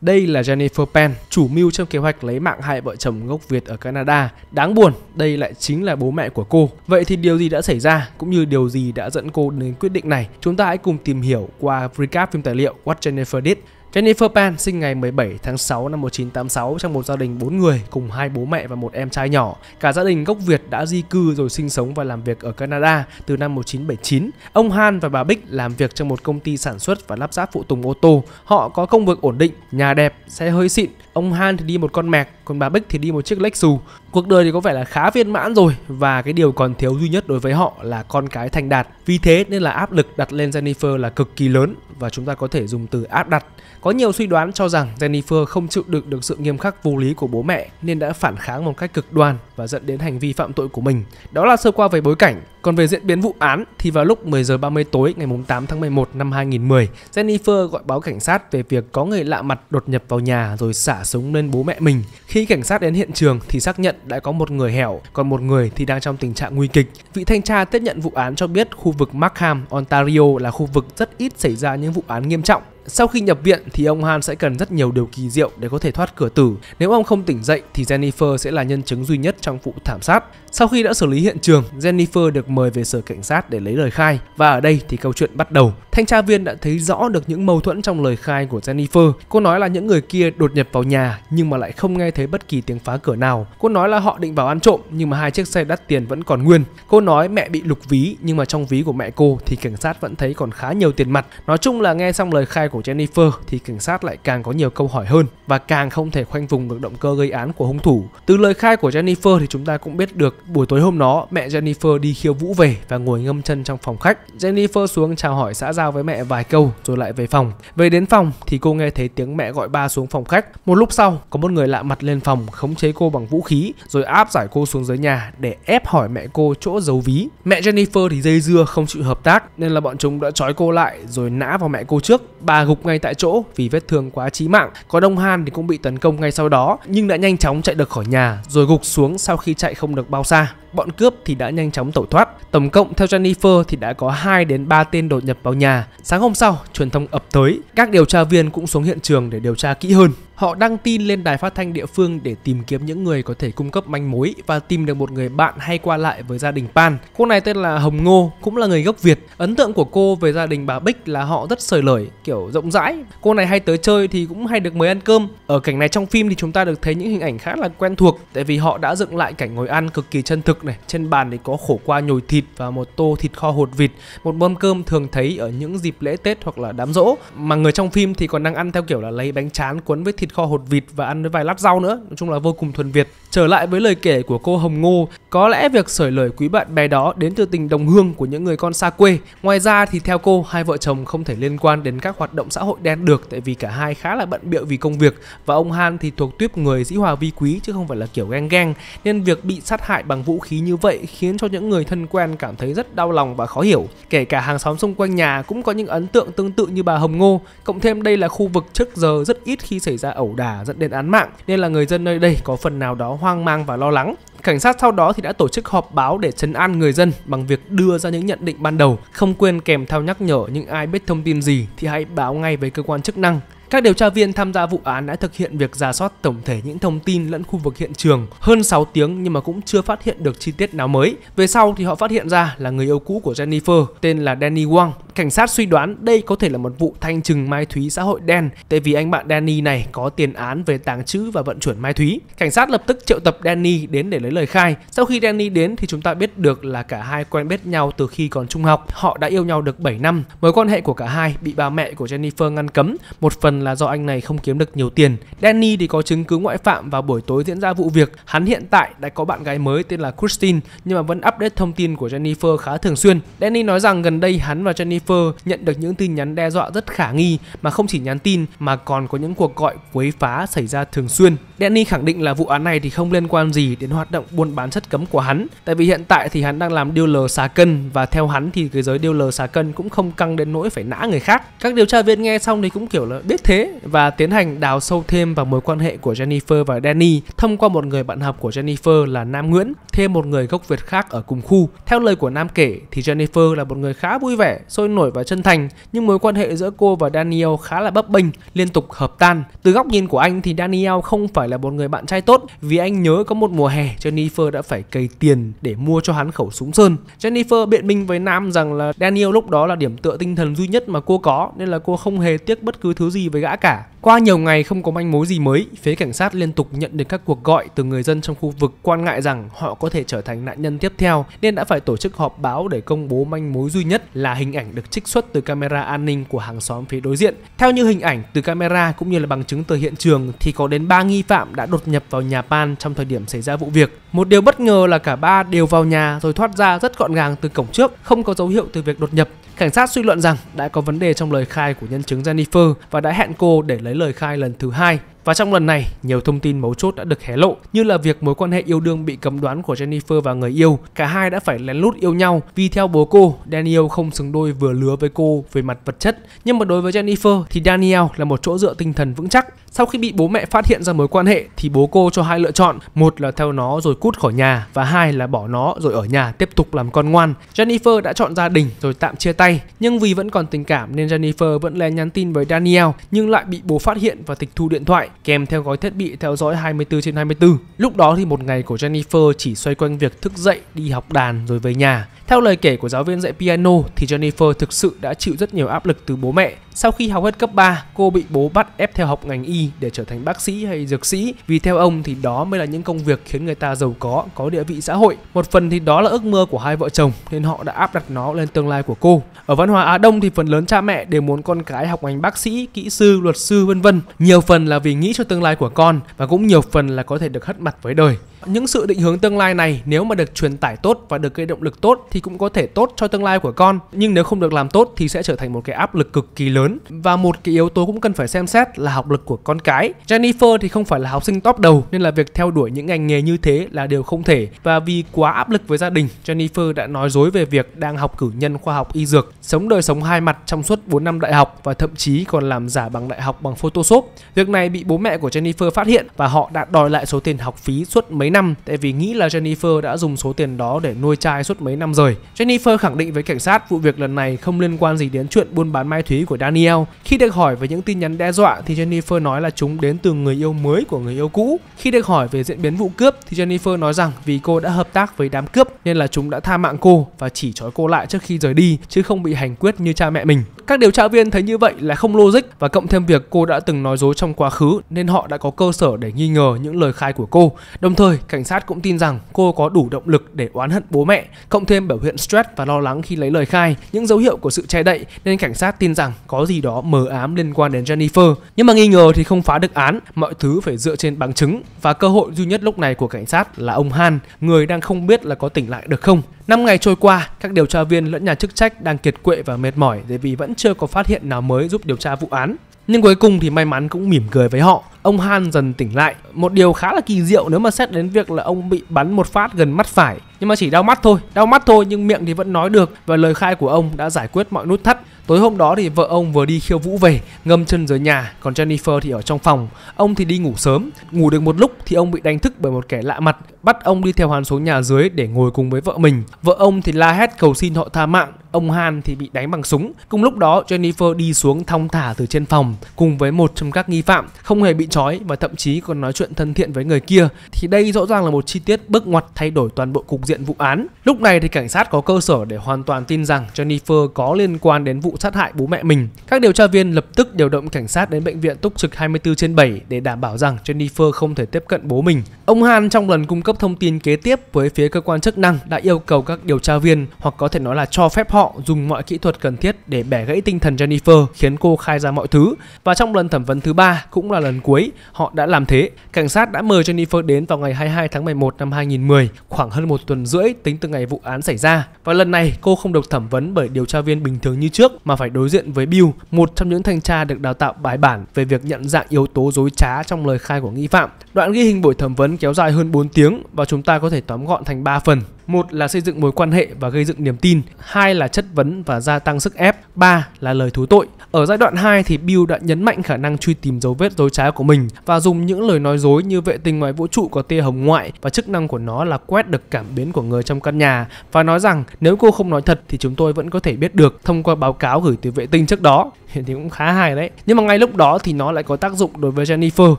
Đây là Jennifer Penn, chủ mưu trong kế hoạch lấy mạng hại vợ chồng gốc Việt ở Canada. Đáng buồn, đây lại chính là bố mẹ của cô. Vậy thì điều gì đã xảy ra, cũng như điều gì đã dẫn cô đến quyết định này? Chúng ta hãy cùng tìm hiểu qua recap phim tài liệu What Jennifer Did. Jennifer Pan sinh ngày 17 tháng 6 năm 1986 trong một gia đình 4 người cùng hai bố mẹ và một em trai nhỏ. Cả gia đình gốc Việt đã di cư rồi sinh sống và làm việc ở Canada từ năm 1979. Ông Han và bà Bích làm việc trong một công ty sản xuất và lắp ráp phụ tùng ô tô. Họ có công việc ổn định, nhà đẹp, xe hơi xịn. Ông Han thì đi một con mẹc, còn bà Bích thì đi một chiếc Lexus. Cuộc đời thì có vẻ là khá viên mãn rồi và cái điều còn thiếu duy nhất đối với họ là con cái thành đạt. Vì thế nên là áp lực đặt lên Jennifer là cực kỳ lớn và chúng ta có thể dùng từ áp đặt. Có nhiều suy đoán cho rằng Jennifer không chịu đựng được sự nghiêm khắc vô lý của bố mẹ nên đã phản kháng một cách cực đoan và dẫn đến hành vi phạm tội của mình. Đó là sơ qua về bối cảnh còn về diễn biến vụ án thì vào lúc 10 giờ 30 tối ngày 8 tháng 11 năm 2010, Jennifer gọi báo cảnh sát về việc có người lạ mặt đột nhập vào nhà rồi xả súng lên bố mẹ mình. Khi cảnh sát đến hiện trường thì xác nhận đã có một người hẻo, còn một người thì đang trong tình trạng nguy kịch. Vị thanh tra tiếp nhận vụ án cho biết khu vực Markham, Ontario là khu vực rất ít xảy ra những vụ án nghiêm trọng sau khi nhập viện thì ông Han sẽ cần rất nhiều điều kỳ diệu để có thể thoát cửa tử. Nếu ông không tỉnh dậy thì Jennifer sẽ là nhân chứng duy nhất trong vụ thảm sát. Sau khi đã xử lý hiện trường, Jennifer được mời về sở cảnh sát để lấy lời khai và ở đây thì câu chuyện bắt đầu. Thanh tra viên đã thấy rõ được những mâu thuẫn trong lời khai của Jennifer. Cô nói là những người kia đột nhập vào nhà nhưng mà lại không nghe thấy bất kỳ tiếng phá cửa nào. Cô nói là họ định vào ăn trộm nhưng mà hai chiếc xe đắt tiền vẫn còn nguyên. Cô nói mẹ bị lục ví nhưng mà trong ví của mẹ cô thì cảnh sát vẫn thấy còn khá nhiều tiền mặt. Nói chung là nghe xong lời khai của của Jennifer thì cảnh sát lại càng có nhiều câu hỏi hơn và càng không thể khoanh vùng được động cơ gây án của hung thủ. Từ lời khai của Jennifer thì chúng ta cũng biết được buổi tối hôm đó mẹ Jennifer đi khiêu vũ về và ngồi ngâm chân trong phòng khách. Jennifer xuống chào hỏi xã giao với mẹ vài câu rồi lại về phòng. Về đến phòng thì cô nghe thấy tiếng mẹ gọi ba xuống phòng khách. Một lúc sau có một người lạ mặt lên phòng khống chế cô bằng vũ khí rồi áp giải cô xuống dưới nhà để ép hỏi mẹ cô chỗ giấu ví. Mẹ Jennifer thì dây dưa không chịu hợp tác nên là bọn chúng đã trói cô lại rồi nã vào mẹ cô trước. Ba gục ngay tại chỗ vì vết thương quá chí mạng. Còn ông Han thì cũng bị tấn công ngay sau đó nhưng đã nhanh chóng chạy được khỏi nhà rồi gục xuống sau khi chạy không được bao xa. Bọn cướp thì đã nhanh chóng tẩu thoát. Tổng cộng theo Jennifer thì đã có 2 đến 3 tên đột nhập vào nhà. Sáng hôm sau, truyền thông ập tới, các điều tra viên cũng xuống hiện trường để điều tra kỹ hơn. Họ đăng tin lên đài phát thanh địa phương để tìm kiếm những người có thể cung cấp manh mối và tìm được một người bạn hay qua lại với gia đình Pan. Cô này tên là Hồng Ngô, cũng là người gốc Việt. Ấn tượng của cô về gia đình bà Bích là họ rất sởi lời, kiểu rộng rãi. Cô này hay tới chơi thì cũng hay được mời ăn cơm. Ở cảnh này trong phim thì chúng ta được thấy những hình ảnh khá là quen thuộc tại vì họ đã dựng lại cảnh ngồi ăn cực kỳ chân thực này. Trên bàn thì có khổ qua nhồi thịt và một tô thịt kho hột vịt, một mâm cơm thường thấy ở những dịp lễ Tết hoặc là đám rỗ. Mà người trong phim thì còn đang ăn theo kiểu là lấy bánh chán cuốn với thịt thịt kho hột vịt và ăn với vài lát rau nữa nói chung là vô cùng thuần việt Trở lại với lời kể của cô Hồng Ngô, có lẽ việc sởi lời quý bạn bè đó đến từ tình đồng hương của những người con xa quê. Ngoài ra thì theo cô, hai vợ chồng không thể liên quan đến các hoạt động xã hội đen được tại vì cả hai khá là bận bịu vì công việc và ông Han thì thuộc tuyếp người dĩ hòa vi quý chứ không phải là kiểu ghen ghen nên việc bị sát hại bằng vũ khí như vậy khiến cho những người thân quen cảm thấy rất đau lòng và khó hiểu. Kể cả hàng xóm xung quanh nhà cũng có những ấn tượng tương tự như bà Hồng Ngô. Cộng thêm đây là khu vực trước giờ rất ít khi xảy ra ẩu đả dẫn đến án mạng nên là người dân nơi đây có phần nào đó hoang mang và lo lắng. Cảnh sát sau đó thì đã tổ chức họp báo để chấn an người dân bằng việc đưa ra những nhận định ban đầu, không quên kèm theo nhắc nhở những ai biết thông tin gì thì hãy báo ngay với cơ quan chức năng. Các điều tra viên tham gia vụ án đã thực hiện việc giả soát tổng thể những thông tin lẫn khu vực hiện trường hơn 6 tiếng nhưng mà cũng chưa phát hiện được chi tiết nào mới. Về sau thì họ phát hiện ra là người yêu cũ của Jennifer tên là Danny Wong. Cảnh sát suy đoán đây có thể là một vụ thanh trừng mai thúy xã hội đen tại vì anh bạn Danny này có tiền án về tàng trữ và vận chuyển mai thúy. Cảnh sát lập tức triệu tập Danny đến để lấy lời khai. Sau khi Danny đến thì chúng ta biết được là cả hai quen biết nhau từ khi còn trung học. Họ đã yêu nhau được 7 năm. Mối quan hệ của cả hai bị bà mẹ của Jennifer ngăn cấm, một phần là do anh này không kiếm được nhiều tiền. Danny thì có chứng cứ ngoại phạm vào buổi tối diễn ra vụ việc. Hắn hiện tại đã có bạn gái mới tên là Christine nhưng mà vẫn update thông tin của Jennifer khá thường xuyên. Danny nói rằng gần đây hắn và Jennifer shipper nhận được những tin nhắn đe dọa rất khả nghi mà không chỉ nhắn tin mà còn có những cuộc gọi quấy phá xảy ra thường xuyên. Danny khẳng định là vụ án này thì không liên quan gì đến hoạt động buôn bán chất cấm của hắn, tại vì hiện tại thì hắn đang làm dealer xà cân và theo hắn thì cái giới dealer xà cân cũng không căng đến nỗi phải nã người khác. Các điều tra viên nghe xong thì cũng kiểu là biết thế và tiến hành đào sâu thêm vào mối quan hệ của Jennifer và Danny thông qua một người bạn học của Jennifer là Nam Nguyễn, thêm một người gốc Việt khác ở cùng khu. Theo lời của Nam kể thì Jennifer là một người khá vui vẻ, sôi nổi nổi và chân thành, nhưng mối quan hệ giữa cô và Daniel khá là bấp bênh, liên tục hợp tan. Từ góc nhìn của anh thì Daniel không phải là một người bạn trai tốt vì anh nhớ có một mùa hè Jennifer đã phải cày tiền để mua cho hắn khẩu súng sơn. Jennifer biện minh với Nam rằng là Daniel lúc đó là điểm tựa tinh thần duy nhất mà cô có nên là cô không hề tiếc bất cứ thứ gì với gã cả. Qua nhiều ngày không có manh mối gì mới, phía cảnh sát liên tục nhận được các cuộc gọi từ người dân trong khu vực quan ngại rằng họ có thể trở thành nạn nhân tiếp theo nên đã phải tổ chức họp báo để công bố manh mối duy nhất là hình ảnh được được trích xuất từ camera an ninh của hàng xóm phía đối diện. Theo như hình ảnh từ camera cũng như là bằng chứng từ hiện trường thì có đến 3 nghi phạm đã đột nhập vào nhà Pan trong thời điểm xảy ra vụ việc. Một điều bất ngờ là cả ba đều vào nhà rồi thoát ra rất gọn gàng từ cổng trước, không có dấu hiệu từ việc đột nhập. Cảnh sát suy luận rằng đã có vấn đề trong lời khai của nhân chứng Jennifer và đã hẹn cô để lấy lời khai lần thứ hai. Và trong lần này, nhiều thông tin mấu chốt đã được hé lộ, như là việc mối quan hệ yêu đương bị cấm đoán của Jennifer và người yêu. Cả hai đã phải lén lút yêu nhau vì theo bố cô, Daniel không xứng đôi vừa lứa với cô về mặt vật chất. Nhưng mà đối với Jennifer thì Daniel là một chỗ dựa tinh thần vững chắc. Sau khi bị bố mẹ phát hiện ra mối quan hệ thì bố cô cho hai lựa chọn, một là theo nó rồi cút khỏi nhà và hai là bỏ nó rồi ở nhà tiếp tục làm con ngoan. Jennifer đã chọn gia đình rồi tạm chia tay, nhưng vì vẫn còn tình cảm nên Jennifer vẫn lén nhắn tin với Daniel nhưng lại bị bố phát hiện và tịch thu điện thoại kèm theo gói thiết bị theo dõi 24 trên 24. Lúc đó thì một ngày của Jennifer chỉ xoay quanh việc thức dậy, đi học đàn rồi về nhà. Theo lời kể của giáo viên dạy piano thì Jennifer thực sự đã chịu rất nhiều áp lực từ bố mẹ. Sau khi học hết cấp 3, cô bị bố bắt ép theo học ngành y để trở thành bác sĩ hay dược sĩ vì theo ông thì đó mới là những công việc khiến người ta giàu có, có địa vị xã hội. Một phần thì đó là ước mơ của hai vợ chồng nên họ đã áp đặt nó lên tương lai của cô. Ở văn hóa Á Đông thì phần lớn cha mẹ đều muốn con cái học ngành bác sĩ, kỹ sư, luật sư vân vân. Nhiều phần là vì nghĩ cho tương lai của con và cũng nhiều phần là có thể được hất mặt với đời. Những sự định hướng tương lai này nếu mà được truyền tải tốt và được gây động lực tốt thì cũng có thể tốt cho tương lai của con, nhưng nếu không được làm tốt thì sẽ trở thành một cái áp lực cực kỳ lớn. Và một cái yếu tố cũng cần phải xem xét là học lực của con cái. Jennifer thì không phải là học sinh top đầu nên là việc theo đuổi những ngành nghề như thế là điều không thể và vì quá áp lực với gia đình, Jennifer đã nói dối về việc đang học cử nhân khoa học y dược, sống đời sống hai mặt trong suốt 4 năm đại học và thậm chí còn làm giả bằng đại học bằng Photoshop. Việc này bị bố mẹ của Jennifer phát hiện và họ đã đòi lại số tiền học phí suốt mấy năm tại vì nghĩ là Jennifer đã dùng số tiền đó để nuôi trai suốt mấy năm rồi. Jennifer khẳng định với cảnh sát vụ việc lần này không liên quan gì đến chuyện buôn bán mai thúy của Daniel. Khi được hỏi về những tin nhắn đe dọa thì Jennifer nói là chúng đến từ người yêu mới của người yêu cũ. Khi được hỏi về diễn biến vụ cướp thì Jennifer nói rằng vì cô đã hợp tác với đám cướp nên là chúng đã tha mạng cô và chỉ trói cô lại trước khi rời đi chứ không bị hành quyết như cha mẹ mình. Các điều tra viên thấy như vậy là không logic và cộng thêm việc cô đã từng nói dối trong quá khứ nên họ đã có cơ sở để nghi ngờ những lời khai của cô. Đồng thời, cảnh sát cũng tin rằng cô có đủ động lực để oán hận bố mẹ, cộng thêm biểu hiện stress và lo lắng khi lấy lời khai, những dấu hiệu của sự che đậy nên cảnh sát tin rằng có gì đó mờ ám liên quan đến Jennifer. Nhưng mà nghi ngờ thì không phá được án, mọi thứ phải dựa trên bằng chứng và cơ hội duy nhất lúc này của cảnh sát là ông Han, người đang không biết là có tỉnh lại được không. 5 ngày trôi qua, các điều tra viên lẫn nhà chức trách đang kiệt quệ và mệt mỏi vì vẫn chưa có phát hiện nào mới giúp điều tra vụ án. Nhưng cuối cùng thì may mắn cũng mỉm cười với họ ông Han dần tỉnh lại. Một điều khá là kỳ diệu nếu mà xét đến việc là ông bị bắn một phát gần mắt phải, nhưng mà chỉ đau mắt thôi, đau mắt thôi nhưng miệng thì vẫn nói được và lời khai của ông đã giải quyết mọi nút thắt. Tối hôm đó thì vợ ông vừa đi khiêu vũ về, ngâm chân dưới nhà, còn Jennifer thì ở trong phòng. Ông thì đi ngủ sớm, ngủ được một lúc thì ông bị đánh thức bởi một kẻ lạ mặt, bắt ông đi theo hắn xuống nhà dưới để ngồi cùng với vợ mình. Vợ ông thì la hét cầu xin họ tha mạng, ông Han thì bị đánh bằng súng. Cùng lúc đó Jennifer đi xuống thong thả từ trên phòng cùng với một trong các nghi phạm, không hề bị chói và thậm chí còn nói chuyện thân thiện với người kia thì đây rõ ràng là một chi tiết bước ngoặt thay đổi toàn bộ cục diện vụ án. Lúc này thì cảnh sát có cơ sở để hoàn toàn tin rằng Jennifer có liên quan đến vụ sát hại bố mẹ mình. Các điều tra viên lập tức điều động cảnh sát đến bệnh viện túc trực 24 trên 7 để đảm bảo rằng Jennifer không thể tiếp cận bố mình. Ông Han trong lần cung cấp thông tin kế tiếp với phía cơ quan chức năng đã yêu cầu các điều tra viên hoặc có thể nói là cho phép họ dùng mọi kỹ thuật cần thiết để bẻ gãy tinh thần Jennifer khiến cô khai ra mọi thứ. Và trong lần thẩm vấn thứ ba cũng là lần cuối cuối, họ đã làm thế. Cảnh sát đã mời Jennifer đến vào ngày 22 tháng 11 năm 2010, khoảng hơn một tuần rưỡi tính từ ngày vụ án xảy ra. Và lần này, cô không được thẩm vấn bởi điều tra viên bình thường như trước mà phải đối diện với Bill, một trong những thanh tra được đào tạo bài bản về việc nhận dạng yếu tố dối trá trong lời khai của nghi phạm. Đoạn ghi hình buổi thẩm vấn kéo dài hơn 4 tiếng và chúng ta có thể tóm gọn thành 3 phần. Một là xây dựng mối quan hệ và gây dựng niềm tin, hai là chất vấn và gia tăng sức ép, ba là lời thú tội. Ở giai đoạn 2 thì Bill đã nhấn mạnh khả năng truy tìm dấu vết dối trá của mình và dùng những lời nói dối như vệ tinh ngoài vũ trụ có tia hồng ngoại và chức năng của nó là quét được cảm biến của người trong căn nhà và nói rằng nếu cô không nói thật thì chúng tôi vẫn có thể biết được thông qua báo cáo gửi từ vệ tinh trước đó. thì cũng khá hài đấy nhưng mà ngay lúc đó thì nó lại có tác dụng đối với Jennifer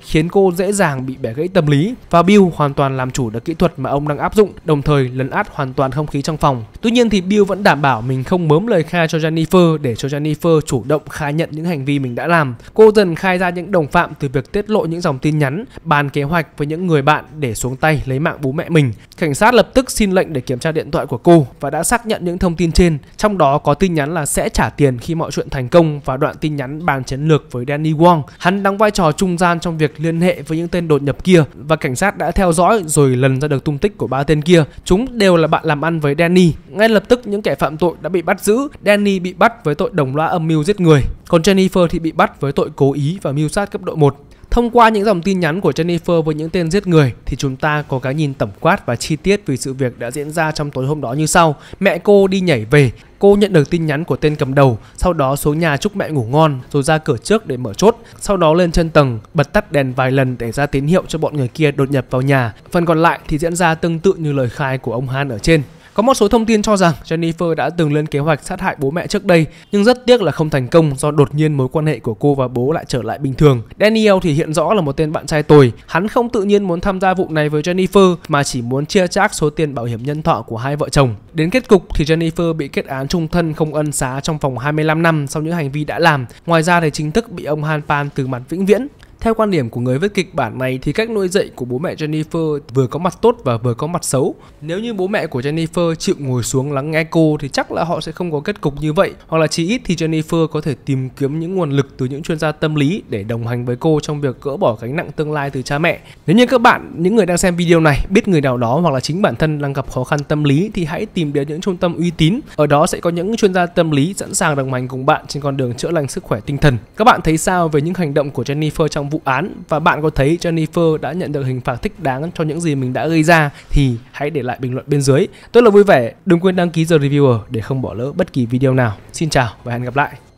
khiến cô dễ dàng bị bẻ gãy tâm lý và Bill hoàn toàn làm chủ được kỹ thuật mà ông đang áp dụng đồng thời lấn át hoàn toàn không khí trong phòng tuy nhiên thì Bill vẫn đảm bảo mình không mớm lời khai cho Jennifer để cho Jennifer chủ động khai nhận những hành vi mình đã làm cô dần khai ra những đồng phạm từ việc tiết lộ những dòng tin nhắn bàn kế hoạch với những người bạn để xuống tay lấy mạng bố mẹ mình Cảnh sát lập tức xin lệnh để kiểm tra điện thoại của cô và đã xác nhận những thông tin trên, trong đó có tin nhắn là sẽ trả tiền khi mọi chuyện thành công và đoạn tin nhắn bàn chiến lược với Danny Wong. Hắn đóng vai trò trung gian trong việc liên hệ với những tên đột nhập kia và cảnh sát đã theo dõi rồi lần ra được tung tích của ba tên kia. Chúng đều là bạn làm ăn với Danny. Ngay lập tức những kẻ phạm tội đã bị bắt giữ. Danny bị bắt với tội đồng lõa âm mưu giết người, còn Jennifer thì bị bắt với tội cố ý và mưu sát cấp độ 1. Thông qua những dòng tin nhắn của Jennifer với những tên giết người thì chúng ta có cái nhìn tổng quát và chi tiết về sự việc đã diễn ra trong tối hôm đó như sau. Mẹ cô đi nhảy về, cô nhận được tin nhắn của tên cầm đầu, sau đó xuống nhà chúc mẹ ngủ ngon rồi ra cửa trước để mở chốt, sau đó lên chân tầng, bật tắt đèn vài lần để ra tín hiệu cho bọn người kia đột nhập vào nhà. Phần còn lại thì diễn ra tương tự như lời khai của ông Han ở trên. Có một số thông tin cho rằng Jennifer đã từng lên kế hoạch sát hại bố mẹ trước đây, nhưng rất tiếc là không thành công do đột nhiên mối quan hệ của cô và bố lại trở lại bình thường. Daniel thì hiện rõ là một tên bạn trai tồi, hắn không tự nhiên muốn tham gia vụ này với Jennifer mà chỉ muốn chia chác số tiền bảo hiểm nhân thọ của hai vợ chồng. Đến kết cục thì Jennifer bị kết án trung thân không ân xá trong vòng 25 năm sau những hành vi đã làm. Ngoài ra thì chính thức bị ông Han Pan từ mặt vĩnh viễn. Theo quan điểm của người viết kịch bản này thì cách nuôi dạy của bố mẹ Jennifer vừa có mặt tốt và vừa có mặt xấu. Nếu như bố mẹ của Jennifer chịu ngồi xuống lắng nghe cô thì chắc là họ sẽ không có kết cục như vậy, hoặc là chỉ ít thì Jennifer có thể tìm kiếm những nguồn lực từ những chuyên gia tâm lý để đồng hành với cô trong việc gỡ bỏ gánh nặng tương lai từ cha mẹ. Nếu như các bạn, những người đang xem video này biết người nào đó hoặc là chính bản thân đang gặp khó khăn tâm lý thì hãy tìm đến những trung tâm uy tín. Ở đó sẽ có những chuyên gia tâm lý sẵn sàng đồng hành cùng bạn trên con đường chữa lành sức khỏe tinh thần. Các bạn thấy sao về những hành động của Jennifer trong vụ án và bạn có thấy Jennifer đã nhận được hình phạt thích đáng cho những gì mình đã gây ra thì hãy để lại bình luận bên dưới. Tôi là vui vẻ, đừng quên đăng ký The Reviewer để không bỏ lỡ bất kỳ video nào. Xin chào và hẹn gặp lại.